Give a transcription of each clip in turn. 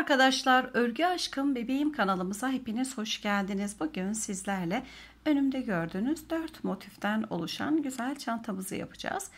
arkadaşlar, Örgü Aşkım Bebeğim kanalımıza hepiniz hoş geldiniz. Bugün sizlerle önümde gördüğünüz 4 motiften oluşan güzel çantamızı yapacağız.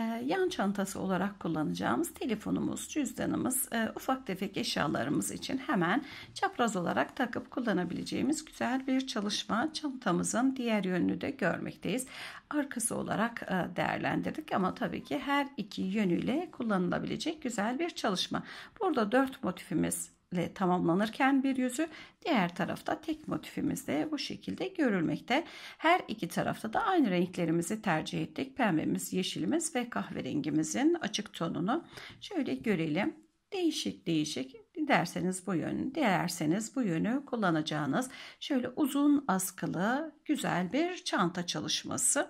Ee, yan çantası olarak kullanacağımız telefonumuz, cüzdanımız, e, ufak tefek eşyalarımız için hemen çapraz olarak takıp kullanabileceğimiz güzel bir çalışma çantamızın diğer yönünü de görmekteyiz. Arkası olarak e, değerlendirdik ama tabii ki her iki yönüyle kullanılabilecek güzel bir çalışma. Burada dört motifimiz ile tamamlanırken bir yüzü diğer tarafta tek motifimiz de bu şekilde görülmekte. Her iki tarafta da aynı renklerimizi tercih ettik. Pembemiz, yeşilimiz ve kahverengimizin açık tonunu şöyle görelim. Değişik değişik Derseniz bu yönü, dilerseniz bu yönü kullanacağınız şöyle uzun askılı güzel bir çanta çalışması.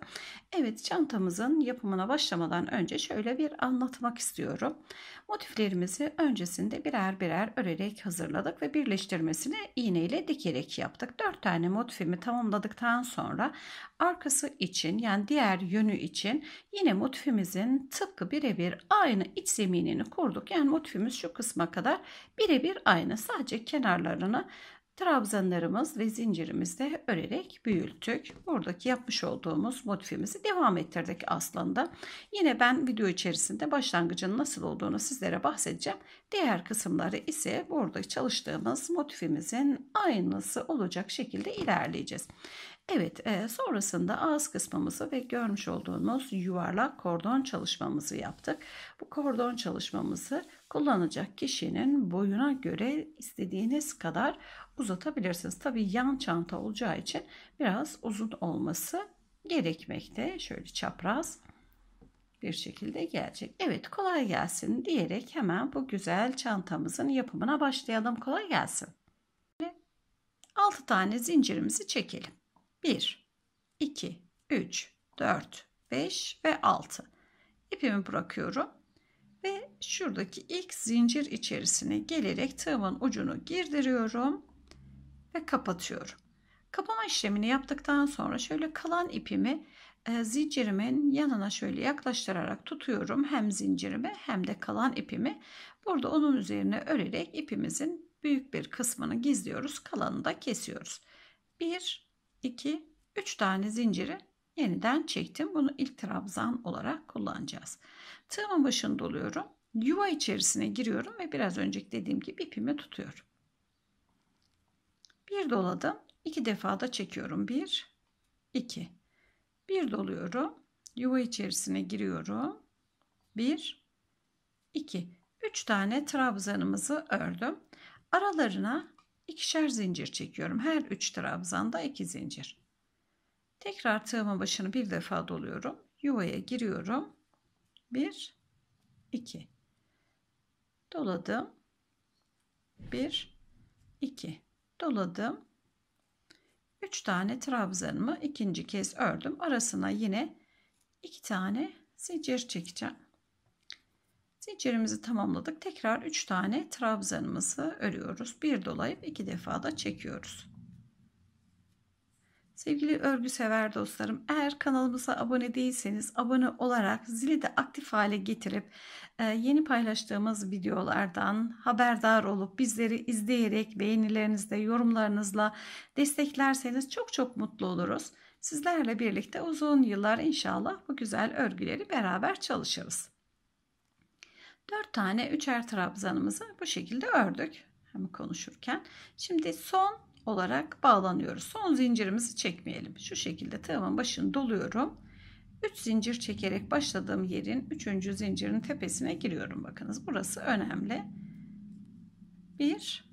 Evet çantamızın yapımına başlamadan önce şöyle bir anlatmak istiyorum. Motiflerimizi öncesinde birer birer örerek hazırladık ve birleştirmesini iğne ile dikerek yaptık. 4 tane motifimi tamamladıktan sonra arkası için yani diğer yönü için yine motifimizin tıpkı birebir aynı iç zeminini kurduk. Yani motifimiz şu kısma kadar birebir aynı. Sadece kenarlarını trabzanlarımız ve zincirimizde örerek büyüttük. Buradaki yapmış olduğumuz motifimizi devam ettirdik aslında. Yine ben video içerisinde başlangıcın nasıl olduğunu sizlere bahsedeceğim. Diğer kısımları ise burada çalıştığımız motifimizin aynısı olacak şekilde ilerleyeceğiz. Evet e, sonrasında ağız kısmımızı ve görmüş olduğunuz yuvarlak kordon çalışmamızı yaptık. Bu kordon çalışmamızı kullanacak kişinin boyuna göre istediğiniz kadar uzatabilirsiniz. Tabi yan çanta olacağı için biraz uzun olması gerekmekte. Şöyle çapraz bir şekilde gelecek. Evet kolay gelsin diyerek hemen bu güzel çantamızın yapımına başlayalım. Kolay gelsin. 6 tane zincirimizi çekelim. 1, 2, 3, 4, 5 ve 6. İpimi bırakıyorum şuradaki ilk zincir içerisine gelerek tığımın ucunu girdiriyorum ve kapatıyorum. Kapama işlemini yaptıktan sonra şöyle kalan ipimi e, zincirimin yanına şöyle yaklaştırarak tutuyorum. Hem zincirimi hem de kalan ipimi. Burada onun üzerine örerek ipimizin büyük bir kısmını gizliyoruz. Kalanını da kesiyoruz. 1, 2, 3 tane zinciri yeniden çektim. Bunu ilk trabzan olarak kullanacağız. Tığımın başını doluyorum yuva içerisine giriyorum ve biraz önceki dediğim gibi ipimi tutuyorum. Bir doladım. iki defa da çekiyorum. Bir, iki. Bir doluyorum. Yuva içerisine giriyorum. Bir, iki. Üç tane trabzanımızı ördüm. Aralarına ikişer zincir çekiyorum. Her üç trabzanda iki zincir. Tekrar tığımın başını bir defa doluyorum. Yuvaya giriyorum. Bir, iki doladım. 1 2 doladım. 3 tane trabzanımı ikinci kez ördüm. Arasına yine 2 tane zincir çekeceğim. Zincirimizi tamamladık. Tekrar 3 tane trabzanımızı örüyoruz. Bir dolayıp iki defa da çekiyoruz. Sevgili örgü sever dostlarım, eğer kanalımıza abone değilseniz abone olarak zili de aktif hale getirip e, yeni paylaştığımız videolardan haberdar olup bizleri izleyerek beğenilerinizle, yorumlarınızla desteklerseniz çok çok mutlu oluruz. Sizlerle birlikte uzun yıllar inşallah bu güzel örgüleri beraber çalışırız. 4 tane üçer trabzanımızı bu şekilde ördük hem konuşurken. Şimdi son olarak bağlanıyoruz. Son zincirimizi çekmeyelim. Şu şekilde tığımın başını doluyorum. 3 zincir çekerek başladığım yerin 3. zincirin tepesine giriyorum. Bakınız burası önemli. 1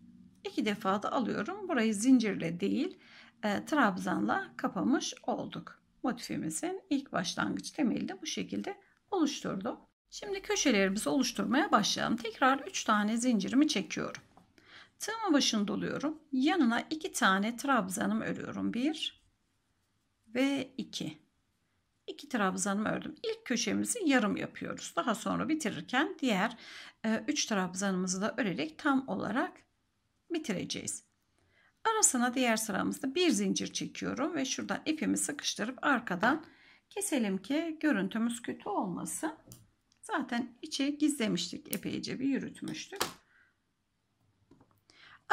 2 defa da alıyorum. Burayı zincirle değil e, trabzanla kapamış olduk. Motifimizin ilk başlangıç temeli de bu şekilde oluşturdum. Şimdi köşelerimizi oluşturmaya başlayalım. Tekrar 3 tane zincirimi çekiyorum. Tığımın başını doluyorum. Yanına iki tane trabzanım örüyorum. Bir ve iki. İki trabzanımı ördüm. İlk köşemizi yarım yapıyoruz. Daha sonra bitirirken diğer e, üç trabzanımızı da örerek tam olarak bitireceğiz. Arasına diğer sıramızda bir zincir çekiyorum ve şuradan ipimi sıkıştırıp arkadan keselim ki görüntümüz kötü olmasın. Zaten içi gizlemiştik epeyce bir yürütmüştük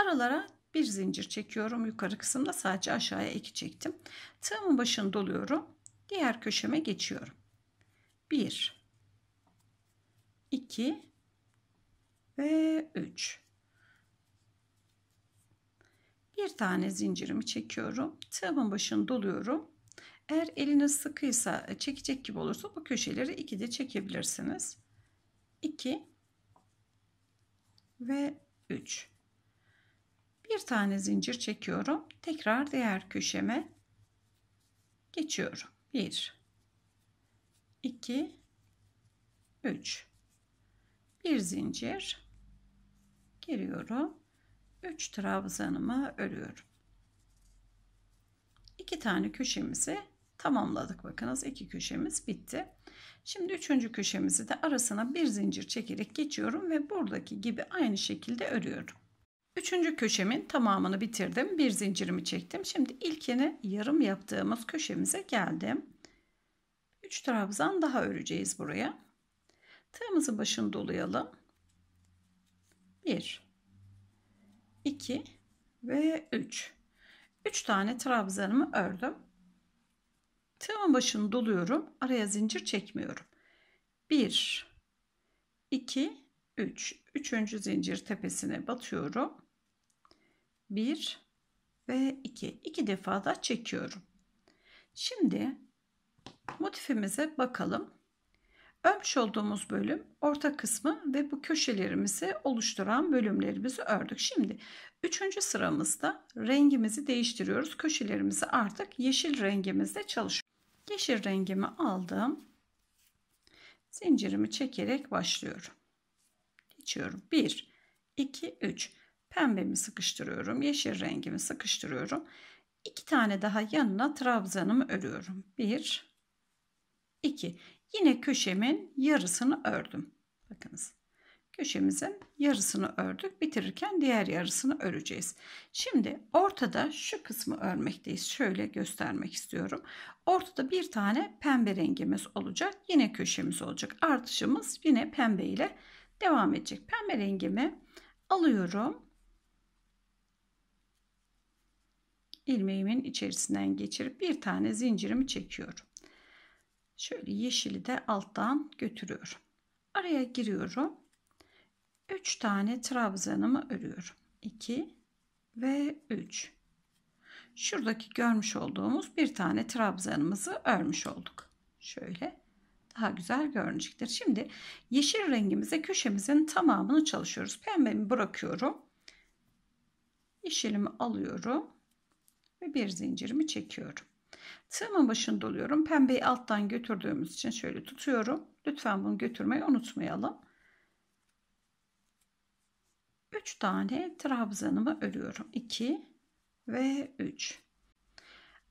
aralara bir zincir çekiyorum yukarı kısımda sadece aşağıya iki çektim tığımın başını doluyorum diğer köşeme geçiyorum 1 2 ve 3 bir tane zincirimi çekiyorum tığımın başını doluyorum eğer eliniz sıkıysa e, çekecek gibi olursa bu köşeleri iki de çekebilirsiniz 2 ve 3 bir tane zincir çekiyorum. Tekrar diğer köşeme geçiyorum. 1 2 3 bir zincir giriyorum. 3 trabzanımı örüyorum. 2 tane köşemizi tamamladık. Bakınız iki köşemiz bitti. Şimdi üçüncü köşemizi de arasına bir zincir çekerek geçiyorum ve buradaki gibi aynı şekilde örüyorum. Üçüncü köşemin tamamını bitirdim. Bir zincirimi çektim. Şimdi ilkini yarım yaptığımız köşemize geldim. Üç trabzan daha öreceğiz buraya. Tığımızın başını dolayalım. Bir, iki ve üç. Üç tane trabzanımı ördüm. Tığımın başını doluyorum. Araya zincir çekmiyorum. Bir, iki. 3. Üçüncü zincir tepesine batıyorum. 1 ve 2. 2 defa da çekiyorum. Şimdi motifimize bakalım. Örmüş olduğumuz bölüm orta kısmı ve bu köşelerimizi oluşturan bölümlerimizi ördük. Şimdi 3. sıramızda rengimizi değiştiriyoruz. Köşelerimizi artık yeşil rengimizle çalışıyoruz. Yeşil rengimi aldım. Zincirimi çekerek başlıyorum geçiyorum. 1, 2, 3. Pembemi sıkıştırıyorum. Yeşil rengimi sıkıştırıyorum. 2 tane daha yanına trabzanımı örüyorum. 1, 2. Yine köşemin yarısını ördüm. Bakınız. Köşemizin yarısını ördük. Bitirirken diğer yarısını öreceğiz. Şimdi ortada şu kısmı örmekteyiz. Şöyle göstermek istiyorum. Ortada bir tane pembe rengimiz olacak. Yine köşemiz olacak. Artışımız yine pembe ile devam edecek. Pembe rengimi alıyorum. ilmeğimin içerisinden geçirip bir tane zincirimi çekiyorum. Şöyle yeşili de alttan götürüyorum. Araya giriyorum. 3 tane trabzanımı örüyorum. 2 ve 3. Şuradaki görmüş olduğumuz bir tane trabzanımızı örmüş olduk. Şöyle daha güzel görünecektir. Şimdi yeşil rengimize köşemizin tamamını çalışıyoruz. Pembemi bırakıyorum. Yeşilimi alıyorum ve bir zincirimi çekiyorum. Tığımın başını doluyorum. Pembeyi alttan götürdüğümüz için şöyle tutuyorum. Lütfen bunu götürmeyi unutmayalım. 3 tane trabzanımı örüyorum. 2 ve 3.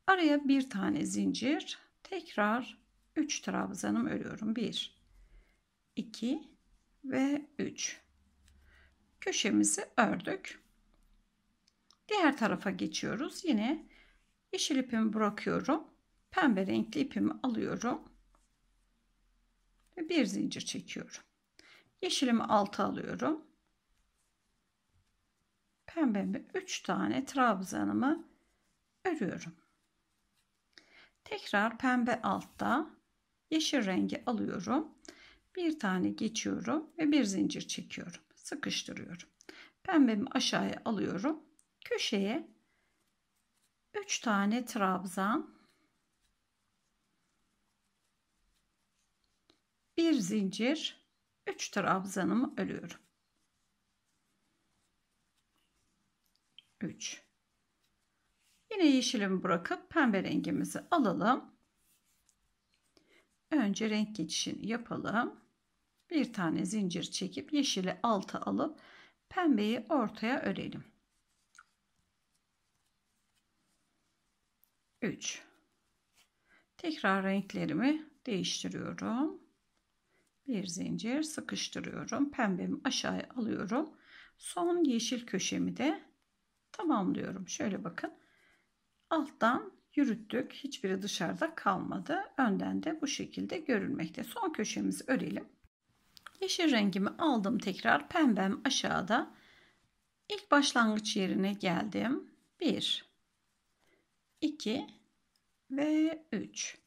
Araya bir tane zincir. Tekrar 3 trabzanım örüyorum. 1 2 ve 3. Köşemizi ördük. Diğer tarafa geçiyoruz. Yine yeşil ipimi bırakıyorum. Pembe renkli ipimi alıyorum. Ve bir zincir çekiyorum. Yeşilimi alta alıyorum. Pembemi 3 tane trabzanımı örüyorum. Tekrar pembe altta Yeşil rengi alıyorum. Bir tane geçiyorum ve bir zincir çekiyorum. Sıkıştırıyorum. Pembemi aşağıya alıyorum. Köşeye 3 tane trabzan bir zincir 3 trabzanımı örüyorum. 3 Yine yeşilimi bırakıp pembe rengimizi alalım. Önce renk geçişini yapalım. Bir tane zincir çekip yeşili alta alıp pembeyi ortaya örelim. 3 Tekrar renklerimi değiştiriyorum. Bir zincir sıkıştırıyorum. Pembemi aşağıya alıyorum. Son yeşil köşemi de tamamlıyorum. Şöyle bakın. Alttan yürüttük. Hiçbiri dışarıda kalmadı. Önden de bu şekilde görülmekte. Son köşemizi örelim. Yeşil rengimi aldım tekrar. Pembem aşağıda. İlk başlangıç yerine geldim. 1 2 ve 3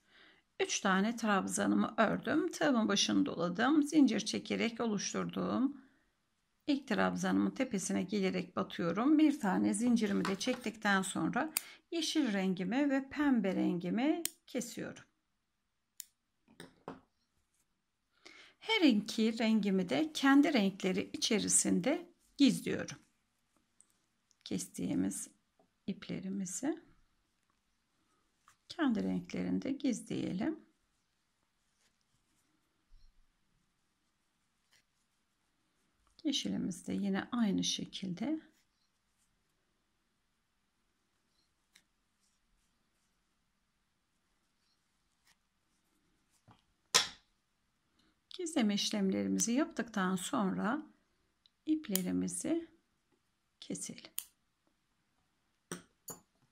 3 tane trabzanımı ördüm. Tığımın başını doladım. Zincir çekerek oluşturduğum İlk trabzanımın tepesine gelerek batıyorum. Bir tane zincirimi de çektikten sonra yeşil rengimi ve pembe rengimi kesiyorum. Her iki rengimi de kendi renkleri içerisinde gizliyorum. Kestiğimiz iplerimizi kendi renklerinde gizleyelim. Yeşilimizde yine aynı şekilde gizleme işlemlerimizi yaptıktan sonra iplerimizi keselim.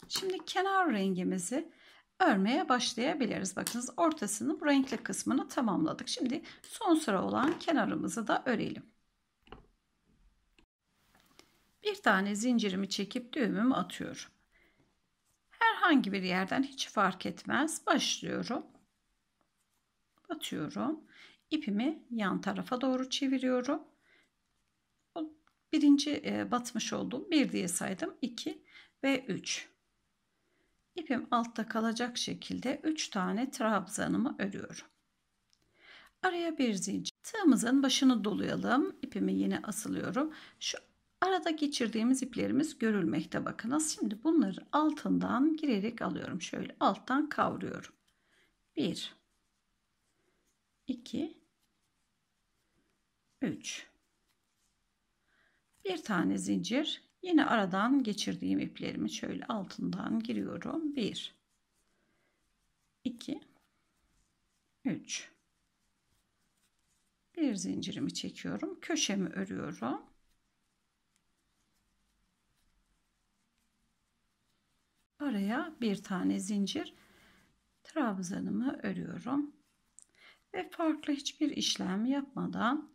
Şimdi kenar rengimizi örmeye başlayabiliriz. Bakınız ortasını bu renkli kısmını tamamladık. Şimdi son sıra olan kenarımızı da örelim. Bir tane zincirimi çekip düğümümü atıyorum. Herhangi bir yerden hiç fark etmez. Başlıyorum. Atıyorum. İpimi yan tarafa doğru çeviriyorum. Birinci e, batmış olduğum Bir diye saydım. 2 ve 3. İpim altta kalacak şekilde 3 tane trabzanımı örüyorum. Araya bir zincir. Tığımızın başını dolayalım. İpimi yine asılıyorum. Şu Arada geçirdiğimiz iplerimiz görülmekte bakınız. Şimdi bunları altından girerek alıyorum. Şöyle alttan kavruyorum. 1 2 3 Bir tane zincir. Yine aradan geçirdiğim iplerimi şöyle altından giriyorum. 1 2 3 bir zincirimi çekiyorum. Köşemi örüyorum Araya bir tane zincir trabzanımı örüyorum. Ve farklı hiçbir işlem yapmadan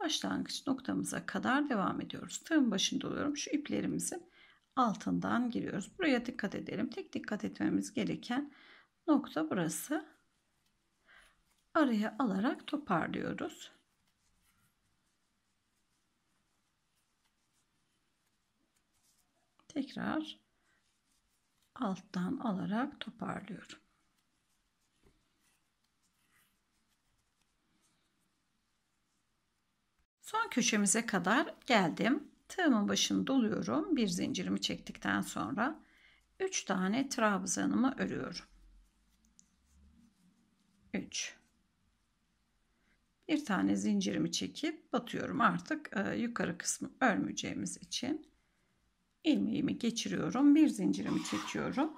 başlangıç noktamıza kadar devam ediyoruz. Tığın başında oluyorum. Şu iplerimizin altından giriyoruz. Buraya dikkat edelim. Tek dikkat etmemiz gereken nokta burası. Araya alarak toparlıyoruz. Tekrar alttan alarak toparlıyorum. Son köşemize kadar geldim. Tığımın başını doluyorum. Bir zincirimi çektikten sonra 3 tane trabzanımı örüyorum. 3 bir tane zincirimi çekip batıyorum artık e, yukarı kısmı örmeyeceğimiz için ilmeğimi geçiriyorum. Bir zincirimi çekiyorum.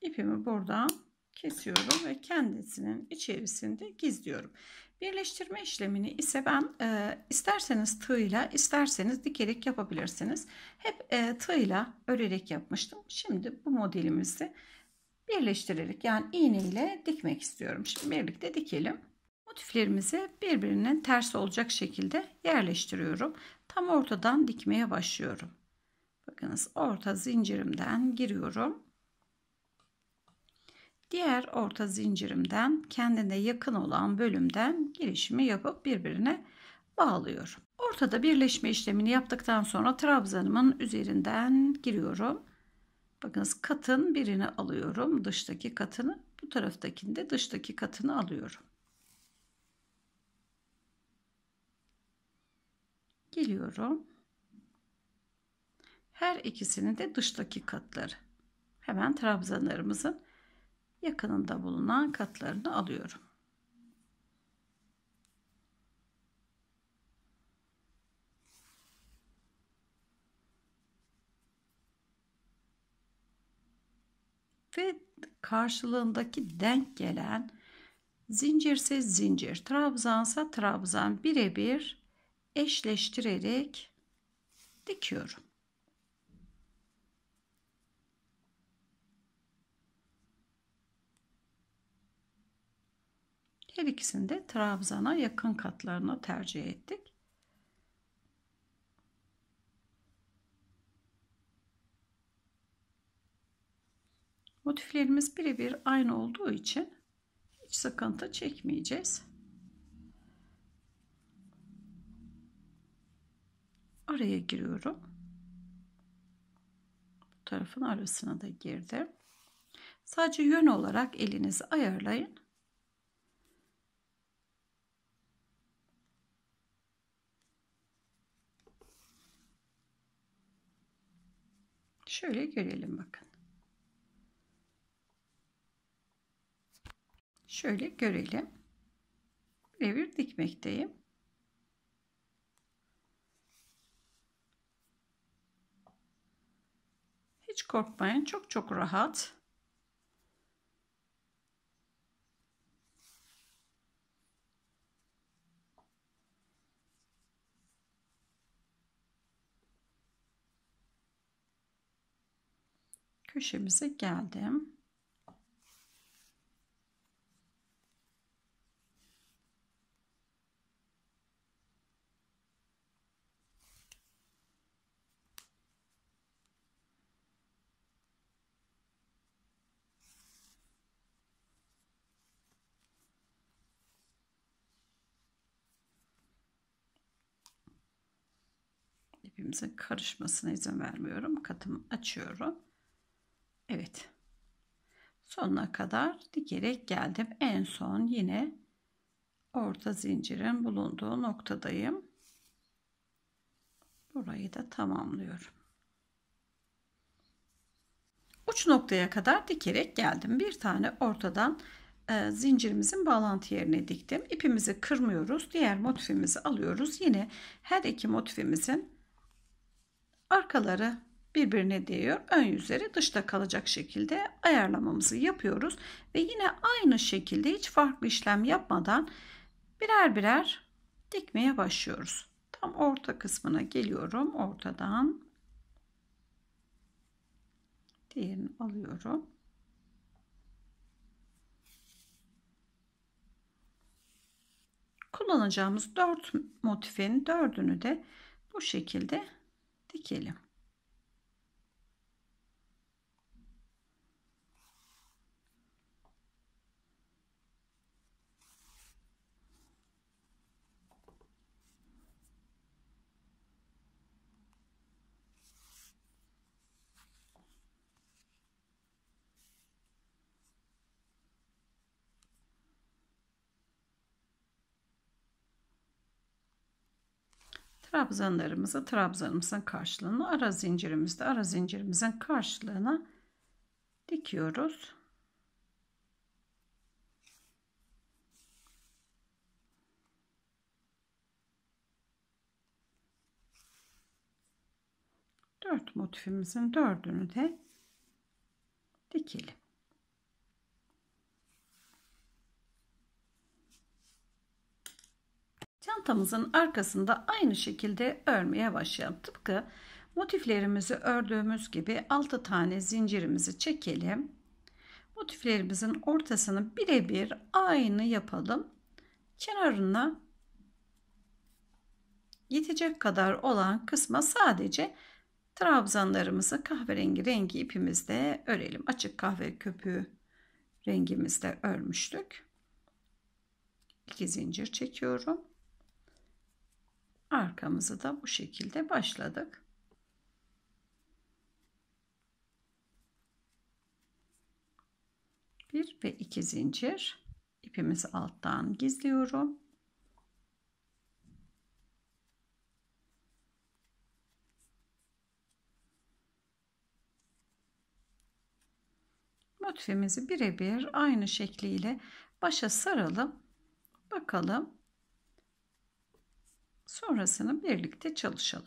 ipimi buradan kesiyorum ve kendisinin içerisinde gizliyorum. Birleştirme işlemini ise ben e, isterseniz tığla isterseniz dikerek yapabilirsiniz. Hep e, tığla örerek yapmıştım. Şimdi bu modelimizi birleştirerek yani iğne ile dikmek istiyorum. Şimdi birlikte dikelim. Motiflerimizi birbirinin ters olacak şekilde yerleştiriyorum. Tam ortadan dikmeye başlıyorum. Bakınız orta zincirimden giriyorum. Diğer orta zincirimden kendine yakın olan bölümden girişimi yapıp birbirine bağlıyorum. Ortada birleşme işlemini yaptıktan sonra trabzanımın üzerinden giriyorum. Bakınız katın birini alıyorum. Dıştaki katını bu taraftakini de dıştaki katını alıyorum. Geliyorum. Her ikisinin de dıştaki katları. Hemen trabzanlarımızın yakınında bulunan katlarını alıyorum. Ve karşılığındaki denk gelen zincirse zincir, trabzansa trabzan birebir eşleştirerek dikiyorum. Her ikisini de trabzana yakın katlarına tercih ettik. Motiflerimiz birebir aynı olduğu için hiç sıkıntı çekmeyeceğiz. Araya giriyorum. Bu tarafın arasına da girdim. Sadece yön olarak elinizi ayarlayın. Şöyle görelim bakın. Şöyle görelim. Revir dikmekteyim. Hiç korkmayın. Çok çok rahat. köşemize geldim. karışmasına izin vermiyorum. Katımı açıyorum. Evet. Sonuna kadar dikerek geldim. En son yine orta zincirin bulunduğu noktadayım. Burayı da tamamlıyorum. Uç noktaya kadar dikerek geldim. Bir tane ortadan e, zincirimizin bağlantı yerine diktim. İpimizi kırmıyoruz. Diğer motifimizi alıyoruz. Yine her iki motifimizin arkaları birbirine değiyor. Ön yüzleri dışta kalacak şekilde ayarlamamızı yapıyoruz. Ve yine aynı şekilde hiç farklı işlem yapmadan birer birer dikmeye başlıyoruz. Tam orta kısmına geliyorum. Ortadan diğerini alıyorum. Kullanacağımız 4 motifin 4'ünü de bu şekilde dikelim. trabzanlarımızı trabzanımızın karşılığını ara zincirimizde ara zincirimizin karşılığına dikiyoruz. Dört motifimizin dördünü de dikelim. çantamızın arkasında aynı şekilde örmeye başlayalım. Tıpkı motiflerimizi ördüğümüz gibi 6 tane zincirimizi çekelim. Motiflerimizin ortasını birebir aynı yapalım. Kenarına yetecek kadar olan kısma sadece trabzanlarımızı kahverengi rengi ipimizde örelim. Açık kahve köpüğü rengimizde örmüştük. 2 zincir çekiyorum arkamızı da bu şekilde başladık. Bir ve iki zincir ipimizi alttan gizliyorum. Motifimizi birebir aynı şekliyle başa saralım. Bakalım Sonrasını birlikte çalışalım.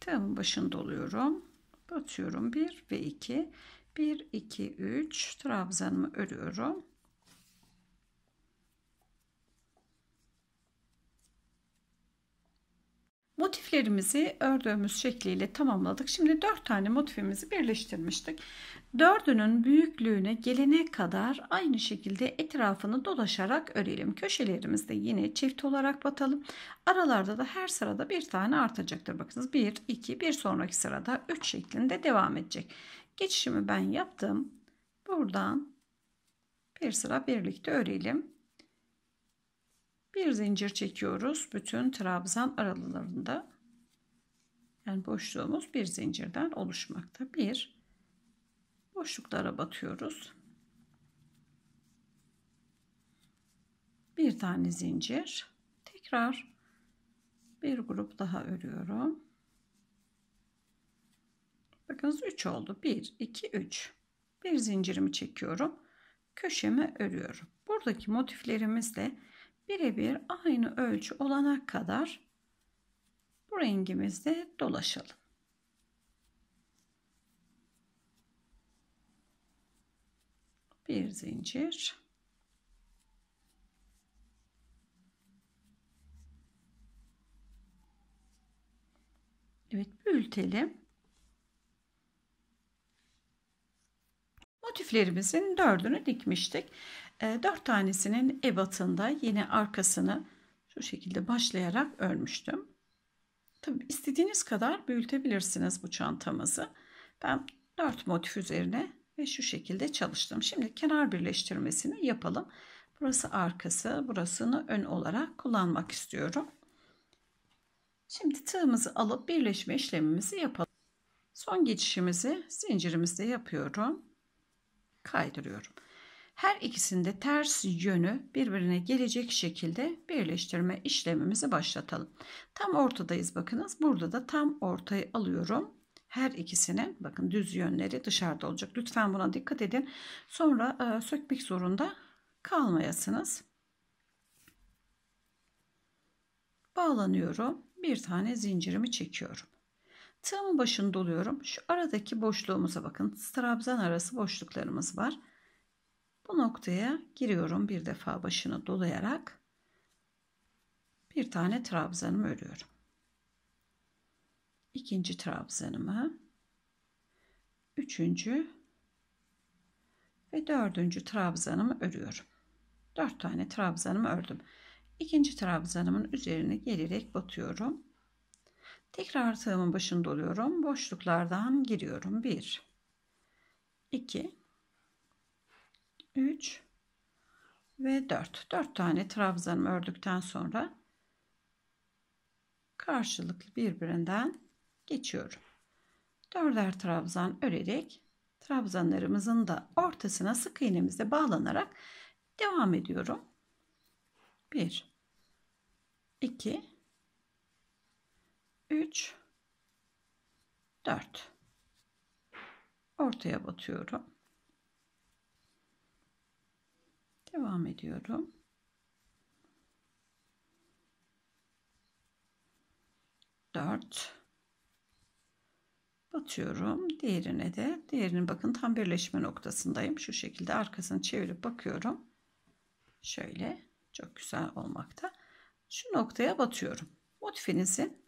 Tığımın başını doluyorum. Batıyorum 1 ve 2. 1, 2, 3 trabzanımı örüyorum. Motiflerimizi ördüğümüz şekliyle tamamladık. Şimdi 4 tane motifimizi birleştirmiştik. Dördünün büyüklüğüne gelene kadar aynı şekilde etrafını dolaşarak örelim. Köşelerimizde yine çift olarak batalım. Aralarda da her sırada bir tane artacaktır. Bakınız 1, 2, bir sonraki sırada 3 şeklinde devam edecek. Geçişimi ben yaptım. Buradan bir sıra birlikte örelim. Bir zincir çekiyoruz bütün trabzan aralıklarında Yani boşluğumuz bir zincirden oluşmakta. 1 boşluklara batıyoruz. Bir tane zincir. Tekrar bir grup daha örüyorum. Bakınız 3 oldu. 1, 2, 3. Bir zincirimi çekiyorum. Köşeme örüyorum. Buradaki motiflerimizle birebir aynı ölçü olana kadar bu rengimizde dolaşalım. bir zincir Evet büyütelim. Motiflerimizin dördünü dikmiştik. Ee, dört tanesinin ebatında yine arkasını şu şekilde başlayarak örmüştüm. Tabi istediğiniz kadar büyütebilirsiniz bu çantamızı. Ben dört motif üzerine ve şu şekilde çalıştım. Şimdi kenar birleştirmesini yapalım. Burası arkası, burasını ön olarak kullanmak istiyorum. Şimdi tığımızı alıp birleşme işlemimizi yapalım. Son geçişimizi zincirimizde yapıyorum. Kaydırıyorum. Her ikisinde ters yönü birbirine gelecek şekilde birleştirme işlemimizi başlatalım. Tam ortadayız bakınız. Burada da tam ortayı alıyorum. Her ikisinin bakın düz yönleri dışarıda olacak. Lütfen buna dikkat edin. Sonra e, sökmek zorunda kalmayasınız. Bağlanıyorum. Bir tane zincirimi çekiyorum. Tığımın başını doluyorum. Şu aradaki boşluğumuza bakın. Trabzan arası boşluklarımız var. Bu noktaya giriyorum bir defa başını dolayarak bir tane trabzanımı örüyorum ikinci trabzanımı, üçüncü ve dördüncü trabzanımı örüyorum. Dört tane trabzanımı ördüm. İkinci trabzanımın üzerine gelerek batıyorum. Tekrar tığımın başında doluyorum. Boşluklardan giriyorum. Bir, iki, üç ve dört. Dört tane trabzanımı ördükten sonra karşılıklı birbirinden geçiyorum. Dörder trabzan örerek trabzanlarımızın da ortasına sık iğnemizle bağlanarak devam ediyorum. 1 2 3 4 ortaya batıyorum. Devam ediyorum. Dört batıyorum. Diğerine de Diğerini bakın tam birleşme noktasındayım. Şu şekilde arkasını çevirip bakıyorum. Şöyle çok güzel olmakta. Şu noktaya batıyorum. Motifinizin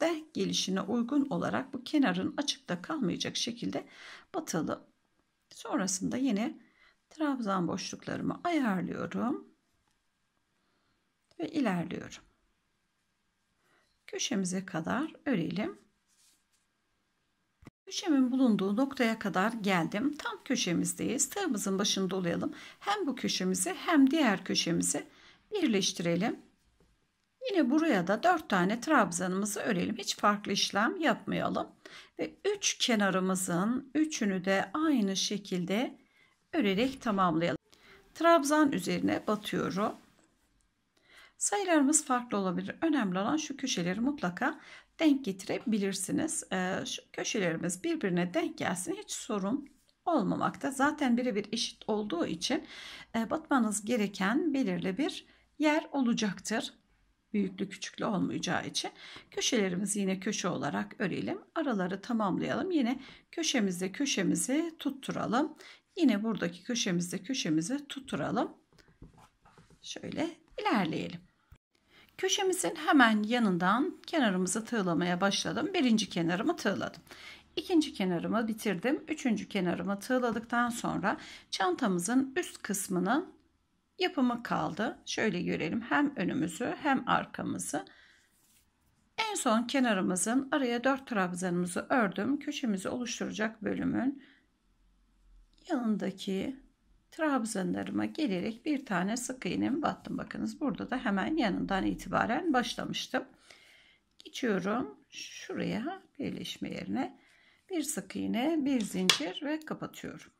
de gelişine uygun olarak bu kenarın açıkta kalmayacak şekilde batalım. Sonrasında yine trabzan boşluklarımı ayarlıyorum ve ilerliyorum. Köşemize kadar örelim. Köşemin bulunduğu noktaya kadar geldim. Tam köşemizdeyiz. Tığımızın başını dolayalım. Hem bu köşemizi hem diğer köşemizi birleştirelim. Yine buraya da 4 tane trabzanımızı örelim. Hiç farklı işlem yapmayalım. Ve 3 kenarımızın 3'ünü de aynı şekilde örerek tamamlayalım. Trabzan üzerine batıyorum. Sayılarımız farklı olabilir. Önemli olan şu köşeleri mutlaka denk getirebilirsiniz. Ee, şu köşelerimiz birbirine denk gelsin hiç sorun olmamakta. Zaten birebir eşit olduğu için e, batmanız gereken belirli bir yer olacaktır. Büyüklü küçüklü olmayacağı için köşelerimizi yine köşe olarak örelim. Araları tamamlayalım. Yine köşemizde köşemizi tutturalım. Yine buradaki köşemizde köşemizi tutturalım. Şöyle ilerleyelim. Köşemizin hemen yanından kenarımızı tığlamaya başladım. Birinci kenarımı tığladım. İkinci kenarımı bitirdim. Üçüncü kenarımı tığladıktan sonra çantamızın üst kısmının yapımı kaldı. Şöyle görelim hem önümüzü hem arkamızı. En son kenarımızın araya dört trabzanımızı ördüm. Köşemizi oluşturacak bölümün yanındaki trabzanlarıma gelerek bir tane sık iğnemi battım. Bakınız burada da hemen yanından itibaren başlamıştım. Geçiyorum şuraya birleşme yerine bir sık iğne, bir zincir ve kapatıyorum.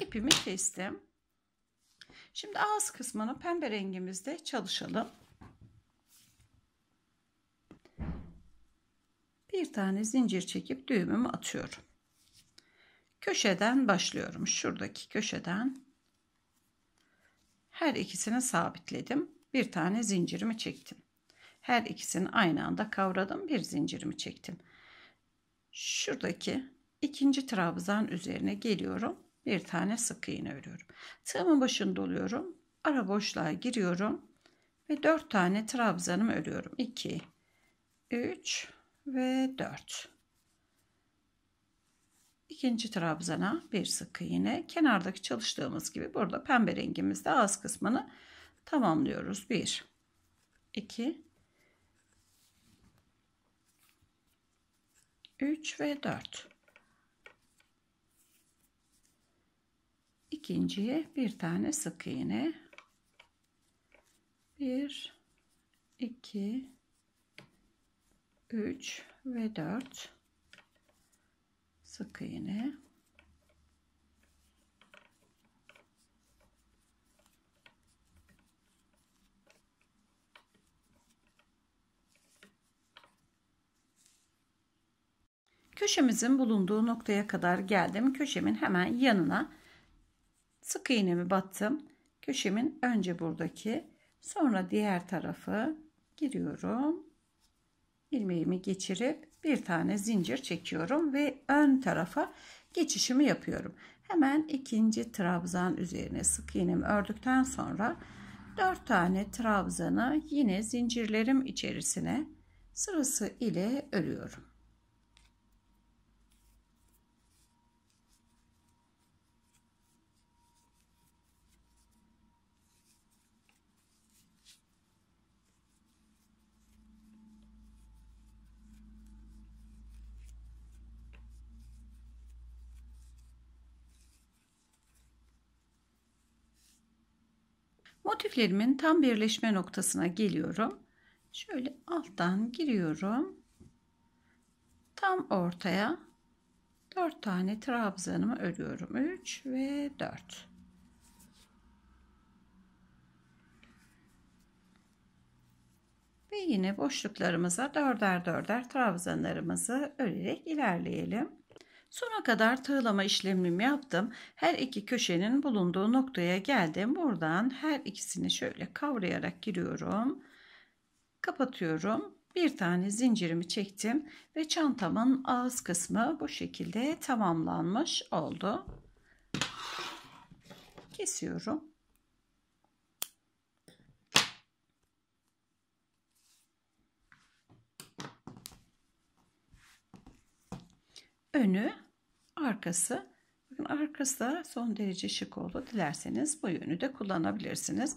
İpimi kestim. Şimdi ağız kısmını pembe rengimizde çalışalım. Bir tane zincir çekip düğümümü atıyorum. Köşeden başlıyorum. Şuradaki köşeden her ikisini sabitledim. Bir tane zincirimi çektim. Her ikisini aynı anda kavradım. Bir zincirimi çektim. Şuradaki ikinci trabzan üzerine geliyorum. Bir tane sık iğne örüyorum. Tığımın başını doluyorum. Ara boşluğa giriyorum. Ve dört tane trabzanımı örüyorum. 2, 3 ve 4 ikinci trabzana bir sık iğne. Kenardaki çalıştığımız gibi burada pembe rengimizde ağız kısmını tamamlıyoruz. 1 2 3 ve 4 ikinciye bir tane sık iğne 1 2 3 ve 4 sık iğne Köşemizin bulunduğu noktaya kadar geldim. Köşemin hemen yanına sık iğnemi battım. Köşemin önce buradaki sonra diğer tarafı giriyorum. ilmeğimi geçirip bir tane zincir çekiyorum ve ön tarafa geçişimi yapıyorum. Hemen ikinci trabzan üzerine sık iğnemi ördükten sonra 4 tane trabzanı yine zincirlerim içerisine sırası ile örüyorum. Motiflerimin tam birleşme noktasına geliyorum. Şöyle alttan giriyorum. Tam ortaya 4 tane trabzanımı örüyorum. 3 ve 4. Ve yine boşluklarımıza dörder dörder trabzanlarımızı örerek ilerleyelim. Sona kadar tığlama işlemimi yaptım. Her iki köşenin bulunduğu noktaya geldim. Buradan her ikisini şöyle kavrayarak giriyorum. Kapatıyorum. Bir tane zincirimi çektim ve çantamın ağız kısmı bu şekilde tamamlanmış oldu. Kesiyorum. önü, arkası. Bakın arkası da son derece şık oldu. Dilerseniz bu yönü de kullanabilirsiniz.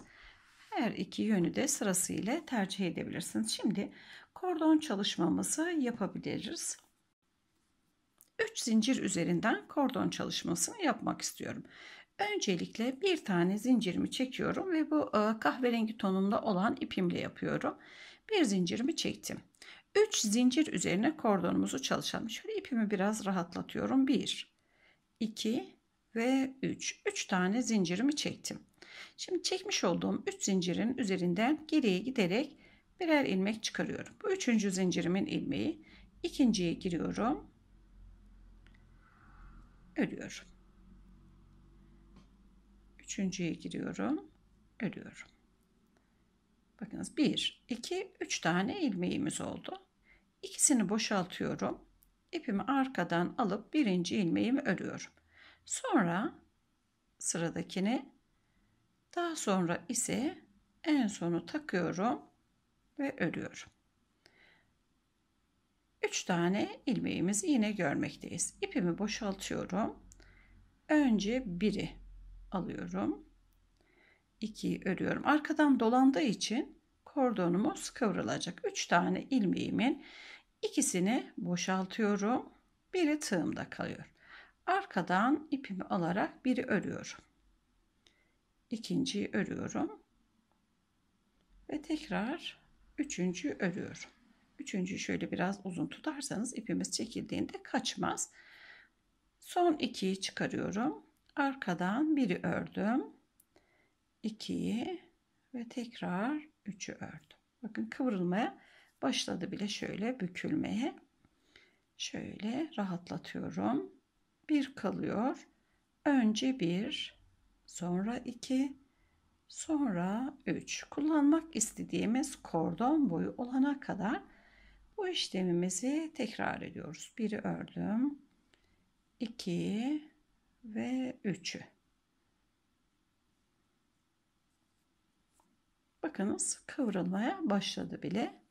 Her iki yönü de sırasıyla tercih edebilirsiniz. Şimdi kordon çalışmamızı yapabiliriz. 3 zincir üzerinden kordon çalışmasını yapmak istiyorum. Öncelikle bir tane zincirimi çekiyorum ve bu ıı, kahverengi tonunda olan ipimle yapıyorum. Bir zincirimi çektim. 3 zincir üzerine kordonumuzu çalışalım. Şöyle ipimi biraz rahatlatıyorum. 1, 2 ve 3. 3 tane zincirimi çektim. Şimdi çekmiş olduğum 3 zincirin üzerinden geriye giderek birer ilmek çıkarıyorum. Bu üçüncü zincirimin ilmeği. ikinciye giriyorum. Örüyorum. Üçüncüye giriyorum. Örüyorum. Bakınız 1, 2, 3 tane ilmeğimiz oldu. İkisini boşaltıyorum. İpimi arkadan alıp birinci ilmeğimi örüyorum. Sonra sıradakini daha sonra ise en sonu takıyorum ve örüyorum. 3 tane ilmeğimiz yine görmekteyiz. İpimi boşaltıyorum. Önce biri alıyorum. 2 örüyorum. Arkadan dolandığı için kordonumuz kıvrılacak. 3 tane ilmeğimin ikisini boşaltıyorum. Biri tığımda kalıyor. Arkadan ipimi alarak biri örüyorum. İkinciyi örüyorum. Ve tekrar üçüncü örüyorum. Üçüncüyü şöyle biraz uzun tutarsanız ipimiz çekildiğinde kaçmaz. Son ikiyi çıkarıyorum. Arkadan biri ördüm. 2'yi ve tekrar 3'ü ördüm. Bakın kıvrılmaya başladı bile şöyle bükülmeye. Şöyle rahatlatıyorum. Bir kalıyor. Önce bir, sonra iki, sonra üç. Kullanmak istediğimiz kordon boyu olana kadar bu işlemimizi tekrar ediyoruz. Biri ördüm. 2 ve üçü. Bakınız kıvrılmaya başladı bile.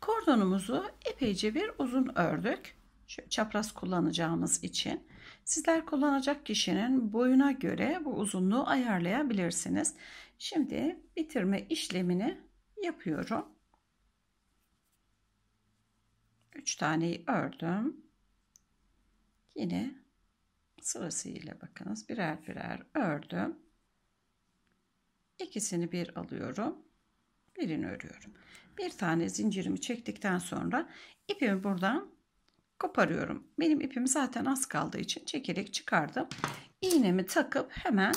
Kordonumuzu epeyce bir uzun ördük. Şöyle çapraz kullanacağımız için. Sizler kullanacak kişinin boyuna göre bu uzunluğu ayarlayabilirsiniz. Şimdi bitirme işlemini yapıyorum. 3 taneyi ördüm. Yine sırasıyla bakınız birer birer ördüm. İkisini bir alıyorum. Birini örüyorum. Bir tane zincirimi çektikten sonra ipimi buradan koparıyorum. Benim ipim zaten az kaldığı için çekerek çıkardım. İğnemi takıp hemen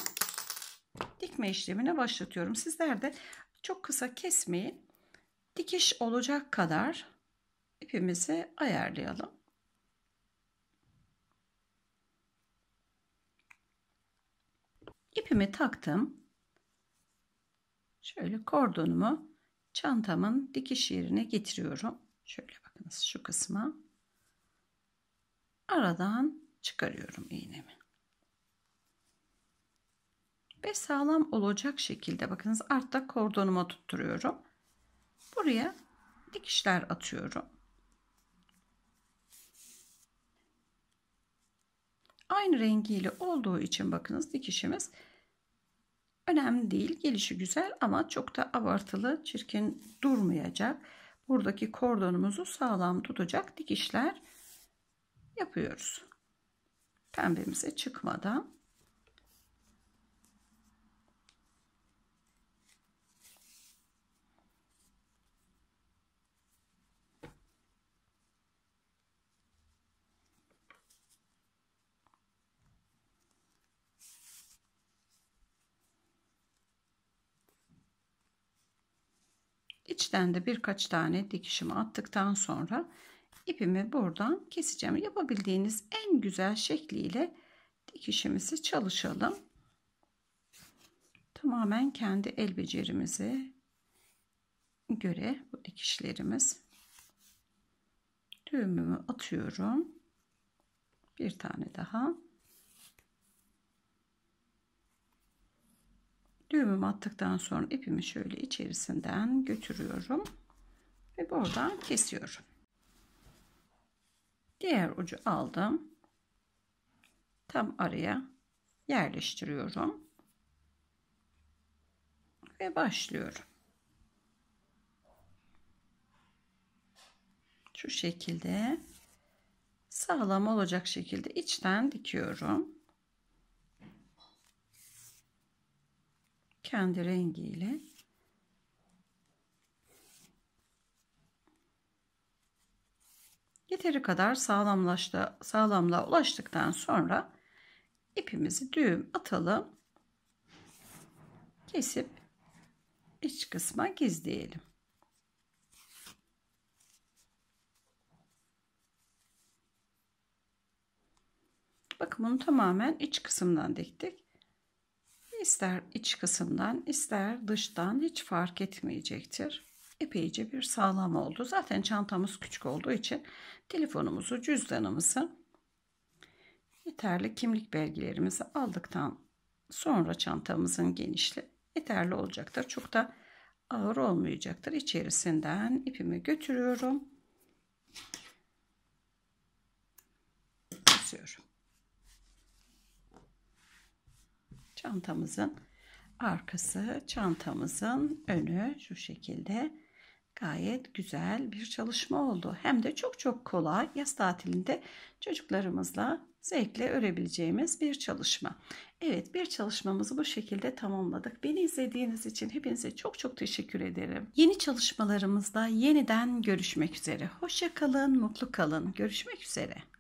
dikme işlemine başlatıyorum. Sizler de çok kısa kesmeyin. Dikiş olacak kadar ipimizi ayarlayalım. İpimi taktım. Şöyle kordonumu çantamın dikiş yerine getiriyorum. Şöyle bakınız şu kısma. Aradan çıkarıyorum iğnemi. Ve sağlam olacak şekilde bakınız artta kordonuma tutturuyorum. Buraya dikişler atıyorum. aynı rengiyle olduğu için bakınız dikişimiz önemli değil. Gelişi güzel ama çok da abartılı, çirkin durmayacak. Buradaki kordonumuzu sağlam tutacak dikişler yapıyoruz. Pembemize çıkmadan içten de birkaç tane dikişimi attıktan sonra ipimi buradan keseceğim. Yapabildiğiniz en güzel şekliyle dikişimizi çalışalım. Tamamen kendi el becerimize göre bu dikişlerimiz. Düğümümü atıyorum. Bir tane daha. Düğümümü attıktan sonra ipimi şöyle içerisinden götürüyorum. Ve buradan kesiyorum. Diğer ucu aldım. Tam araya yerleştiriyorum. Ve başlıyorum. Şu şekilde sağlam olacak şekilde içten dikiyorum. kendi rengiyle yeteri kadar sağlamlaştı, sağlamla ulaştıktan sonra ipimizi düğüm atalım. Kesip iç kısma gizleyelim. Bakın bunu tamamen iç kısımdan diktik ister iç kısımdan ister dıştan hiç fark etmeyecektir. Epeyce bir sağlam oldu. Zaten çantamız küçük olduğu için telefonumuzu, cüzdanımızı yeterli kimlik belgelerimizi aldıktan sonra çantamızın genişliği yeterli olacaktır. Çok da ağır olmayacaktır. İçerisinden ipimi götürüyorum. Çantamızın arkası, çantamızın önü şu şekilde gayet güzel bir çalışma oldu. Hem de çok çok kolay yaz tatilinde çocuklarımızla zevkle örebileceğimiz bir çalışma. Evet bir çalışmamızı bu şekilde tamamladık. Beni izlediğiniz için hepinize çok çok teşekkür ederim. Yeni çalışmalarımızda yeniden görüşmek üzere. Hoşça kalın, mutlu kalın. Görüşmek üzere.